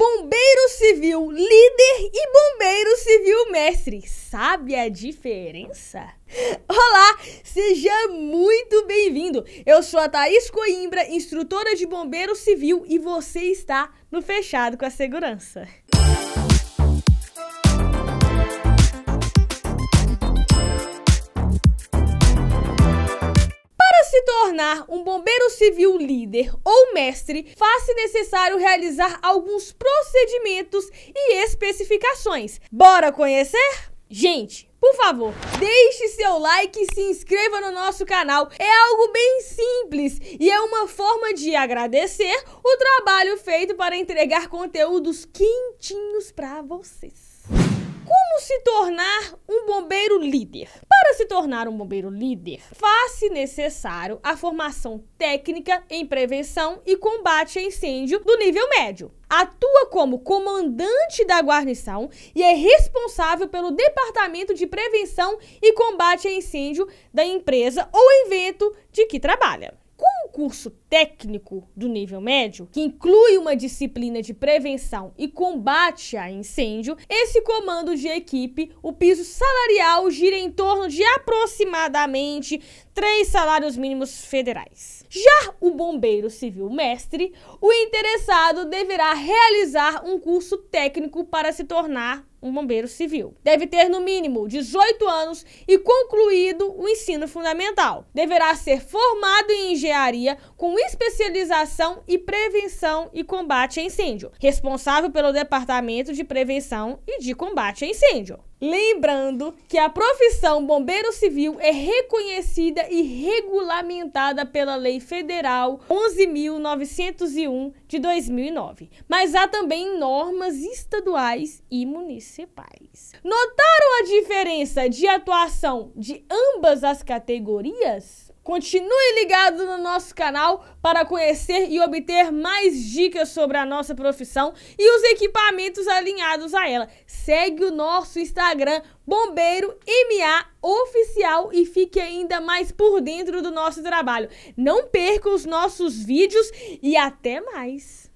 Bombeiro Civil Líder e Bombeiro Civil Mestre. Sabe a diferença? Olá, seja muito bem-vindo. Eu sou a Thaís Coimbra, instrutora de Bombeiro Civil e você está no Fechado com a Segurança. tornar um bombeiro civil líder ou mestre, faz-se necessário realizar alguns procedimentos e especificações. Bora conhecer? Gente, por favor, deixe seu like e se inscreva no nosso canal. É algo bem simples e é uma forma de agradecer o trabalho feito para entregar conteúdos quentinhos para vocês. Como se tornar um bombeiro líder? Para se tornar um bombeiro líder, faz-se necessário a formação técnica em prevenção e combate a incêndio do nível médio. Atua como comandante da guarnição e é responsável pelo departamento de prevenção e combate a incêndio da empresa ou evento de que trabalha curso técnico do nível médio, que inclui uma disciplina de prevenção e combate a incêndio, esse comando de equipe, o piso salarial gira em torno de aproximadamente três salários mínimos federais. Já o bombeiro civil mestre, o interessado deverá realizar um curso técnico para se tornar um bombeiro civil. Deve ter no mínimo 18 anos e concluído o ensino fundamental. Deverá ser formado em engenharia com especialização e prevenção e combate a incêndio, responsável pelo departamento de prevenção e de combate a incêndio. Lembrando que a profissão bombeiro civil é reconhecida e regulamentada pela Lei Federal 11.901 de 2009, mas há também normas estaduais e municipais. Notaram a diferença de atuação de ambas as categorias? Continue ligado no nosso canal para conhecer e obter mais dicas sobre a nossa profissão e os equipamentos alinhados a ela. Segue o nosso Instagram Bombeiro MA Oficial e fique ainda mais por dentro do nosso trabalho. Não perca os nossos vídeos e até mais.